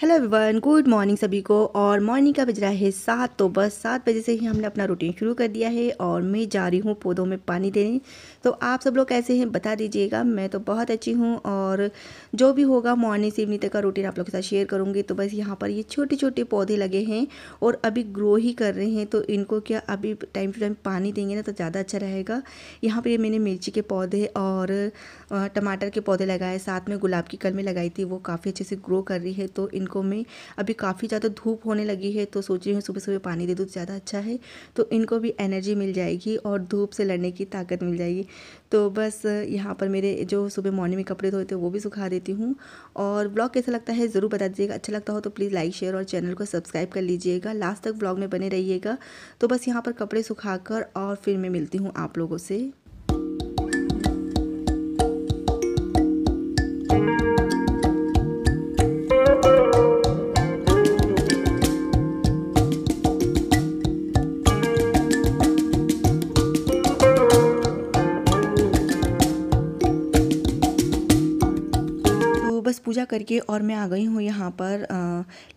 hello everyone good morning सभी को और मॉर्निंग का बज रहा है सात तो बस सात बजे से ही हमने अपना रूटीन शुरू कर दिया है और मैं जा रही हूँ पौधों में पानी देने तो आप सब लोग कैसे हैं बता दीजिएगा मैं तो बहुत अच्छी हूँ और जो भी होगा मॉर्निंग से इवनिंग तक का रूटीन आप लोग के साथ शेयर करूँगी तो बस यहाँ पर ये छोटे छोटे पौधे लगे हैं और अभी ग्रो ही कर रहे हैं तो इनको क्या अभी टाइम टू टाइम पानी देंगे ना तो ज़्यादा अच्छा रहेगा यहाँ पर मैंने मिर्ची के पौधे और टमाटर के पौधे लगाए साथ में गुलाब की कलमें लगाई थी वो काफ़ी अच्छे से ग्रो कर रही है तो इन इनको मैं अभी काफ़ी ज़्यादा धूप होने लगी है तो सोच रही हूँ सुबह सुबह पानी दे दूँ तो ज़्यादा अच्छा है तो इनको भी एनर्जी मिल जाएगी और धूप से लड़ने की ताकत मिल जाएगी तो बस यहाँ पर मेरे जो सुबह मॉर्निंग में कपड़े धोते वो भी सुखा देती हूँ और ब्लॉग कैसा लगता है ज़रूर बता दीजिएगा अच्छा लगता हो तो प्लीज़ लाइक शेयर और चैनल को सब्सक्राइब कर लीजिएगा लास्ट तक ब्लॉग में बने रहिएगा तो बस यहाँ पर कपड़े सुखा और फिर मैं मिलती हूँ आप लोगों से करके और मैं आ गई हूँ यहाँ पर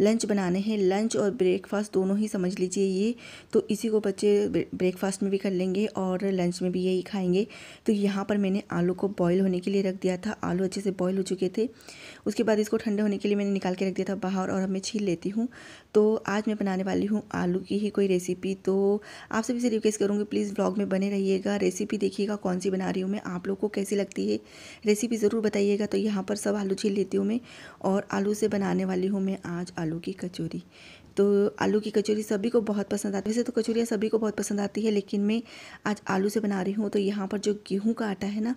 लंच बनाने हैं लंच और ब्रेकफास्ट दोनों ही समझ लीजिए ये तो इसी को बच्चे ब्रेकफास्ट में भी कर लेंगे और लंच में भी यही खाएंगे तो यहाँ पर मैंने आलू को बॉईल होने के लिए रख दिया था आलू अच्छे से बॉईल हो चुके थे उसके बाद इसको ठंडे होने के लिए मैंने निकाल के रख दिया था बाहर और अब मैं छील लेती हूँ तो आज मैं बनाने वाली हूँ आलू की ही कोई रेसिपी तो आप सभी से रिक्वेस्ट करूँगी प्लीज़ ब्लॉग में बने रहिएगा रेसिपी देखिएगा कौन सी बना रही हूँ मैं आप लोग को कैसी लगती है रेसिपी ज़रूर बताइएगा तो यहाँ पर सब आलू छील लेती हूँ मैं और आलू से बनाने वाली हूँ मैं आज आलू की कचौरी तो आलू की कचौरी सभी को बहुत पसंद आती है वैसे तो कचौरियाँ सभी को बहुत पसंद आती है लेकिन मैं आज आलू से बना रही हूँ तो यहाँ पर जो गेहूँ का आटा है ना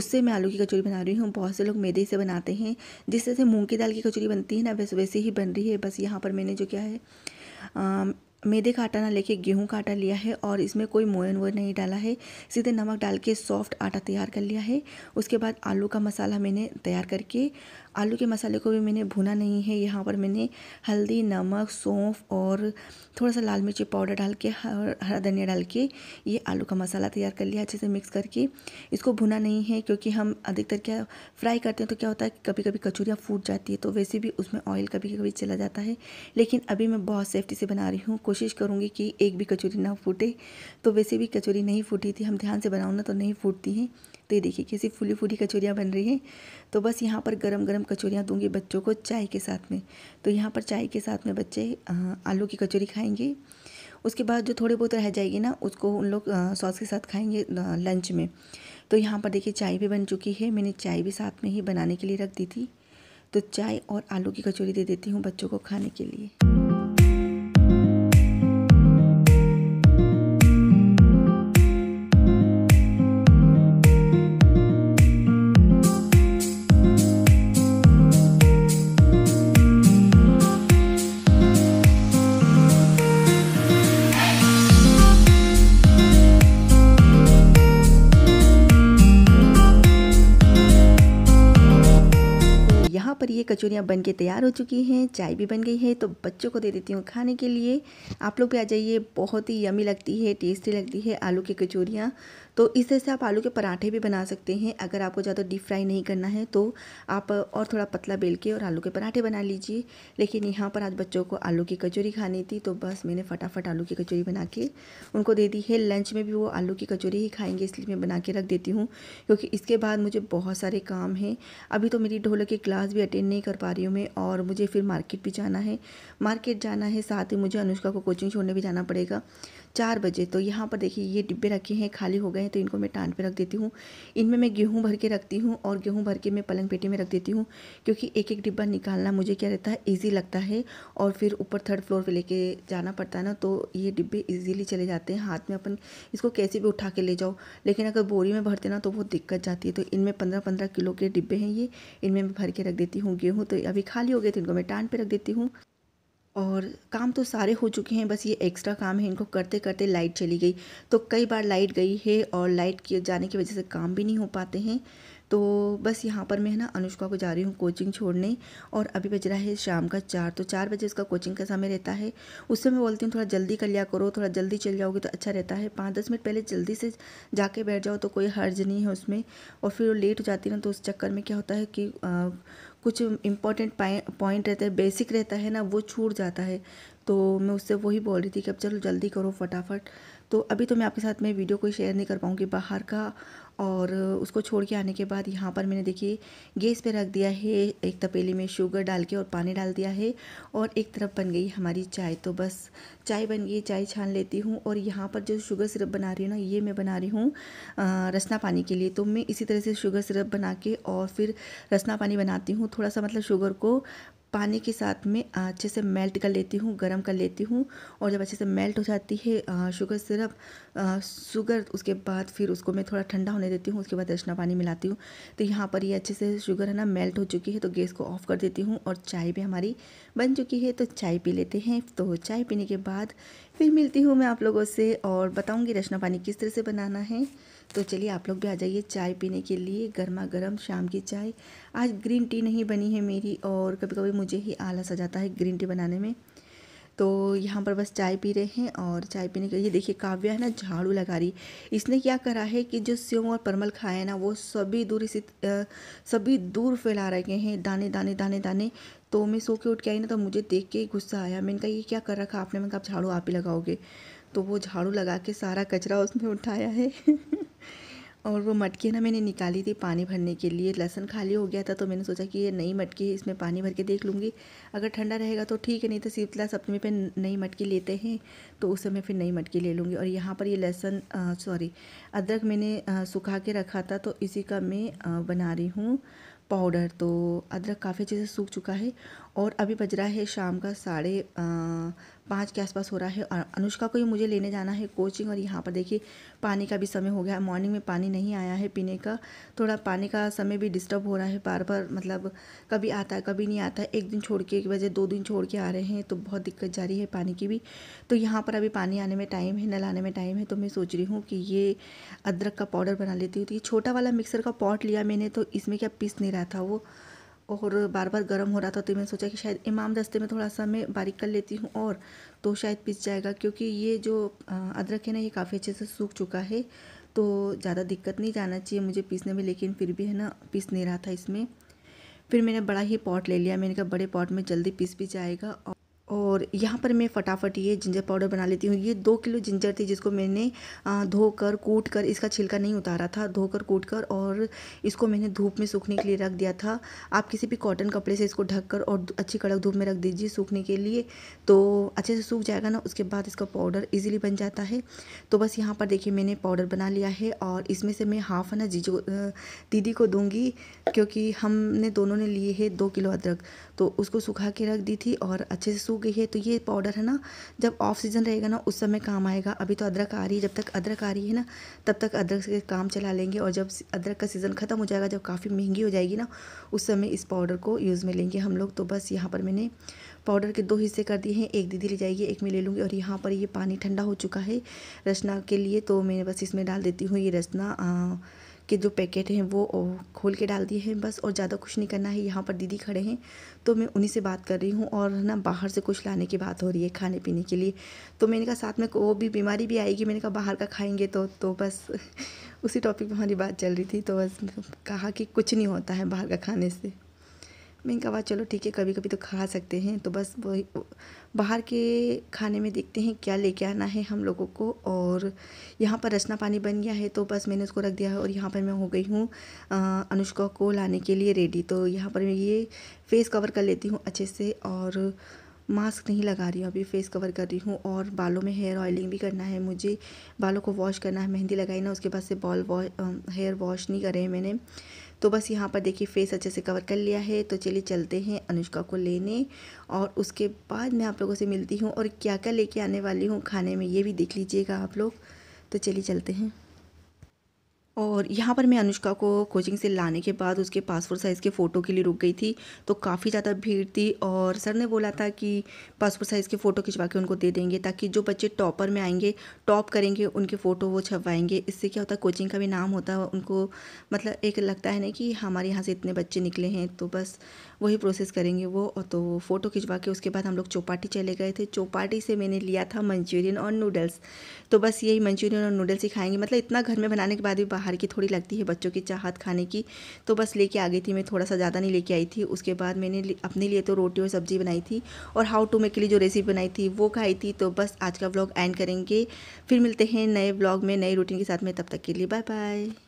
उससे मैं आलू की कचौरी बना रही हूँ बहुत से लोग मैदे से बनाते हैं जिस तरह से मूँग की दाल की कचौरी बनती है ना वैसे वैसे ही बन रही है बस यहाँ पर मैंने जो क्या है मैदे का आटा ना लेके गेहूँ का आटा लिया है और इसमें कोई मोयन वोयन नहीं डाला है सीधे नमक डाल के सॉफ्ट आटा तैयार कर लिया है उसके बाद आलू का मसाला मैंने तैयार करके आलू के मसाले को भी मैंने भुना नहीं है यहाँ पर मैंने हल्दी नमक सौंफ और थोड़ा सा लाल मिर्ची पाउडर डाल के हरा धनिया डाल के ये आलू का मसाला तैयार कर लिया अच्छे से मिक्स करके इसको भुना नहीं है क्योंकि हम अधिकतर क्या फ्राई करते हैं तो क्या होता है कभी कभी कचूरियाँ फूट जाती है तो वैसे भी उसमें ऑयल कभी कभी चला जाता है लेकिन अभी मैं बहुत सेफ्टी से बना रही हूँ कोशिश करूँगी कि एक भी कचूरी ना फूटे तो वैसे भी कचौरी नहीं फूटी थी हम ध्यान से बनाओ ना तो नहीं फूटती हैं तो ये देखिए कैसी फूली फूली कचौरियाँ बन रही हैं तो बस यहाँ पर गरम गरम कचौरियाँ दूंगी बच्चों को चाय के साथ में तो यहाँ पर चाय के साथ में बच्चे आलू की कचौरी खाएँगे उसके बाद जो थोड़े बहुत रह जाएगी ना उसको उन लोग सॉस के साथ खाएँगे लंच में तो यहाँ पर देखिए चाय भी बन चुकी है मैंने चाय भी साथ में ही बनाने के लिए रख दी थी तो चाय और आलू की कचौरी दे देती हूँ बच्चों को खाने के लिए कचौरियाँ बन के तैयार हो चुकी हैं चाय भी बन गई है तो बच्चों को दे देती हूँ खाने के लिए आप लोग भी आ जाइए बहुत ही यमी लगती है टेस्टी लगती है आलू की कचौरियाँ तो इस तरह से आप आलू के पराठे भी बना सकते हैं अगर आपको ज़्यादा डीप फ्राई नहीं करना है तो आप और थोड़ा पतला बेल के और आलू के पराठे बना लीजिए लेकिन यहाँ पर आज बच्चों को आलू की कचौरी खानी थी तो बस मैंने फटाफट आलू की कचौरी बना के उनको दे दी है लंच में भी वो आलू की कचौरी ही खाएंगे इसलिए मैं बना के रख देती हूँ क्योंकि इसके बाद मुझे बहुत सारे काम हैं अभी तो मेरी ढोलक की क्लास भी अटेंड नहीं कर पा रही हूँ मैं और मुझे फिर मार्केट भी जाना है मार्केट जाना है साथ ही मुझे अनुष्का को कोचिंग छोड़ने भी जाना पड़ेगा चार बजे तो यहाँ पर देखिए ये डिब्बे रखे हैं खाली हो गए हैं तो इनको मैं टान पे रख देती हूँ इनमें मैं गेहूँ भर के रखती हूँ और गेहूँ भर के मैं पलंग पेटी में रख देती हूँ क्योंकि एक एक डिब्बा निकालना मुझे क्या रहता है ईजी लगता है और फिर ऊपर थर्ड फ्लोर पर लेके जाना पड़ता है ना तो ये डिब्बे ईजिली चले जाते हैं हाथ में अपन इसको कैसे भी उठा के ले जाओ लेकिन अगर बोरी में भरते ना तो वो दिक्कत जाती है तो इनमें पंद्रह पंद्रह किलो के डिब्बे हैं ये इनमें मैं भर के रख देती हूँ गेहूँ तो अभी खाली हो गए तो इनको मैं टान पर रख देती हूँ और काम तो सारे हो चुके हैं बस ये एक्स्ट्रा काम है इनको करते करते लाइट चली गई तो कई बार लाइट गई है और लाइट के जाने की वजह से काम भी नहीं हो पाते हैं तो बस यहाँ पर मैं है ना अनुष्का को जा रही हूँ कोचिंग छोड़ने और अभी बज रहा है शाम का चार तो चार बजे उसका कोचिंग का समय रहता है उससे मैं बोलती हूँ थोड़ा जल्दी कर लिया करो थोड़ा जल्दी चल जाओगे तो अच्छा रहता है पाँच दस मिनट पहले जल्दी से जाके बैठ जाओ तो कोई हर्ज नहीं है उसमें और फिर लेट हो जाती ना तो उस चक्कर में क्या होता है कि आ, कुछ इंपॉर्टेंट पॉइंट रहता है बेसिक रहता है ना वो छूट जाता है तो मैं उससे वही बोल रही थी कि अब चलो जल्दी करो फटाफट तो अभी तो मैं आपके साथ में वीडियो कोई शेयर नहीं कर पाऊँगी बाहर का और उसको छोड़ के आने के बाद यहाँ पर मैंने देखिए गैस पे रख दिया है एक तपेली में शुगर डाल के और पानी डाल दिया है और एक तरफ बन गई हमारी चाय तो बस चाय बन गई चाय छान लेती हूँ और यहाँ पर जो शुगर सिरप बना रही हूँ ना ये मैं बना रही हूँ रसना पानी के लिए तो मैं इसी तरह से शुगर सिरप बना के और फिर रसना पानी बनाती हूँ थोड़ा सा मतलब शुगर को पानी के साथ में अच्छे से मेल्ट कर लेती हूँ गर्म कर लेती हूँ और जब अच्छे से मेल्ट हो जाती है शुगर सिरप शुगर उसके बाद फिर उसको मैं थोड़ा ठंडा होने देती हूँ उसके बाद दर्शना पानी मिलाती हूँ तो यहाँ पर ये अच्छे से शुगर है ना मेल्ट हो चुकी है तो गैस को ऑफ़ कर देती हूँ और चाय भी हमारी बन चुकी है तो चाय पी लेते हैं तो चाय पीने के बाद फिर मिलती हूँ मैं आप लोगों से और बताऊँगी रचना पानी किस तरह से बनाना है तो चलिए आप लोग भी आ जाइए चाय पीने के लिए गर्मा गर्म शाम की चाय आज ग्रीन टी नहीं बनी है मेरी और कभी कभी मुझे ही आलस आ जाता है ग्रीन टी बनाने में तो यहाँ पर बस चाय पी रहे हैं और चाय पीने के ये देखिए काव्या है ना झाड़ू लगा रही इसने क्या करा है कि जो सेव और परमल खाए ना वो सभी दूर इसी सभी दूर फैला रहे हैं दाने दाने दाने दाने तो मैं सो के उठ के आई ना तो मुझे देख के गुस्सा आया मैंने कहा ये क्या कर रखा आपने मैं कहा आप झाड़ू आप ही लगाओगे तो वो झाड़ू लगा के सारा कचरा उसने उठाया है और वो मटकी ना मैंने निकाली थी पानी भरने के लिए लहसन खाली हो गया था तो मैंने सोचा कि ये नई मटकी है इसमें पानी भर के देख लूँगी अगर ठंडा रहेगा तो ठीक है नहीं तो शीतला सप्तमी पे नई मटकी लेते हैं तो उस समय फिर नई मटकी ले लूँगी और यहाँ पर ये लहसन सॉरी अदरक मैंने सुखा के रखा था तो इसी का मैं आ, बना रही हूँ पाउडर तो अदरक काफ़ी अच्छे से सूख चुका है और अभी बज रहा है शाम का साढ़े पाँच के आसपास हो रहा है और अनुष्का को ही मुझे लेने जाना है कोचिंग और यहाँ पर देखिए पानी का भी समय हो गया मॉर्निंग में पानी नहीं आया है पीने का थोड़ा पानी का समय भी डिस्टर्ब हो रहा है बार बार मतलब कभी आता है कभी नहीं आता है एक दिन छोड़ के वजह दो दिन छोड़ के आ रहे हैं तो बहुत दिक्कत जा रही है पानी की भी तो यहाँ पर अभी पानी आने में टाइम है नल आने में टाइम है तो मैं सोच रही हूँ कि ये अदरक का पाउडर बना लेती हूँ तो ये छोटा वाला मिक्सर का पॉट लिया मैंने तो इसमें क्या पीस नहीं रहा था वो और बार बार गर्म हो रहा था तो मैंने सोचा कि शायद इमाम दस्ते में थोड़ा सा मैं बारीक कर लेती हूँ और तो शायद पिस जाएगा क्योंकि ये जो अदरक है ना ये काफ़ी अच्छे से सूख चुका है तो ज़्यादा दिक्कत नहीं जाना चाहिए मुझे पीसने में लेकिन फिर भी है ना पीस नहीं रहा था इसमें फिर मैंने बड़ा ही पॉट ले लिया मैंने कहा बड़े पॉट में जल्दी पीस भी जाएगा और और यहाँ पर मैं फटाफट ये जिंजर पाउडर बना लेती हूँ ये दो किलो जिंजर थी जिसको मैंने धोकर कूट कर इसका छिलका नहीं उतारा था धोकर कूट कर और इसको मैंने धूप में सूखने के लिए रख दिया था आप किसी भी कॉटन कपड़े से इसको ढक कर और अच्छी कड़क धूप में रख दीजिए सूखने के लिए तो अच्छे से सूख जाएगा ना उसके बाद इसका पाउडर ईजिली बन जाता है तो बस यहाँ पर देखिए मैंने पाउडर बना लिया है और इसमें से मैं हाफ है ना जीजो दीदी को दूँगी क्योंकि हमने दोनों ने लिए है दो किलो अदरक तो उसको सुखा के रख दी थी और अच्छे से सूख सूख गई है तो ये पाउडर है ना जब ऑफ सीज़न रहेगा ना उस समय काम आएगा अभी तो अदरक आ रही है जब तक अदरक आ रही है ना तब तक अदरक से काम चला लेंगे और जब अदरक का सीज़न ख़त्म हो जाएगा जब काफ़ी महंगी हो जाएगी ना उस समय इस पाउडर को यूज़ में लेंगे हम लोग तो बस यहाँ पर मैंने पाउडर के दो हिस्से कर दिए हैं एक दीदी ले जाएगी एक मैं ले लूँगी और यहाँ पर ये पानी ठंडा हो चुका है रसना के लिए तो मैं बस इसमें डाल देती हूँ ये रसना के जो पैकेट हैं वो खोल के डाल दिए हैं बस और ज़्यादा कुछ नहीं करना है यहाँ पर दीदी खड़े हैं तो मैं उन्हीं से बात कर रही हूँ और ना बाहर से कुछ लाने की बात हो रही है खाने पीने के लिए तो मैंने कहा साथ में वो भी बीमारी भी आएगी मैंने कहा बाहर का खाएँगे तो तो बस उसी टॉपिक पर हमारी बात चल रही थी तो बस कहा कि कुछ नहीं होता है बाहर का खाने से मैंने कहा चलो ठीक है कभी कभी तो खा सकते हैं तो बस वही बाहर के खाने में देखते हैं क्या लेके आना है हम लोगों को और यहाँ पर रचना पानी बन गया है तो बस मैंने उसको रख दिया है और यहाँ पर मैं हो गई हूँ अनुष्का को लाने के लिए रेडी तो यहाँ पर मैं ये फेस कवर कर लेती हूँ अच्छे से और मास्क नहीं लगा रही हूँ अभी फेस कवर कर रही हूँ और बालों में हेयर ऑयलिंग भी करना है मुझे बालों को वॉश करना है मेहंदी लगाई ना उसके बाद से बॉल वॉश हेयर वॉश नहीं करे मैंने तो बस यहाँ पर देखिए फेस अच्छे से कवर कर लिया है तो चलिए चलते हैं अनुष्का को लेने और उसके बाद मैं आप लोगों से मिलती हूँ और क्या क्या लेके आने वाली हूँ खाने में ये भी देख लीजिएगा आप लोग तो चलिए चलते हैं और यहाँ पर मैं अनुष्का को कोचिंग से लाने के बाद उसके पासपोर्ट साइज़ के फ़ोटो के लिए रुक गई थी तो काफ़ी ज़्यादा भीड़ थी और सर ने बोला था कि पासपोर्ट साइज़ के फ़ोटो खिंचवा के उनको दे देंगे ताकि जो बच्चे टॉपर में आएंगे टॉप करेंगे उनके फ़ोटो वो छपवाएंगे इससे क्या होता है कोचिंग का भी नाम होता है उनको मतलब एक लगता है ना कि हमारे यहाँ से इतने बच्चे निकले हैं तो बस वही प्रोसेस करेंगे वो और तो फ़ोटो खिंचवा के उसके बाद हम लोग चौपाटी चले गए थे चौपाटी से मैंने लिया था मंचूरियन और नूडल्स तो बस यही मंचूरियन और नूडल्स ही खाएँगे मतलब इतना घर में बनाने के बाद भी बाहर बाहर की थोड़ी लगती है बच्चों की चाहत खाने की तो बस लेके आ गई थी मैं थोड़ा सा ज़्यादा नहीं लेके आई थी उसके बाद मैंने अपने लिए तो रोटी और सब्जी बनाई थी और हाउ टू मे के लिए जो रेसिपी बनाई थी वो खाई थी तो बस आज का ब्लॉग एंड करेंगे फिर मिलते हैं नए ब्लॉग में नई रूटीन के साथ में तब तक के लिए बाय बाय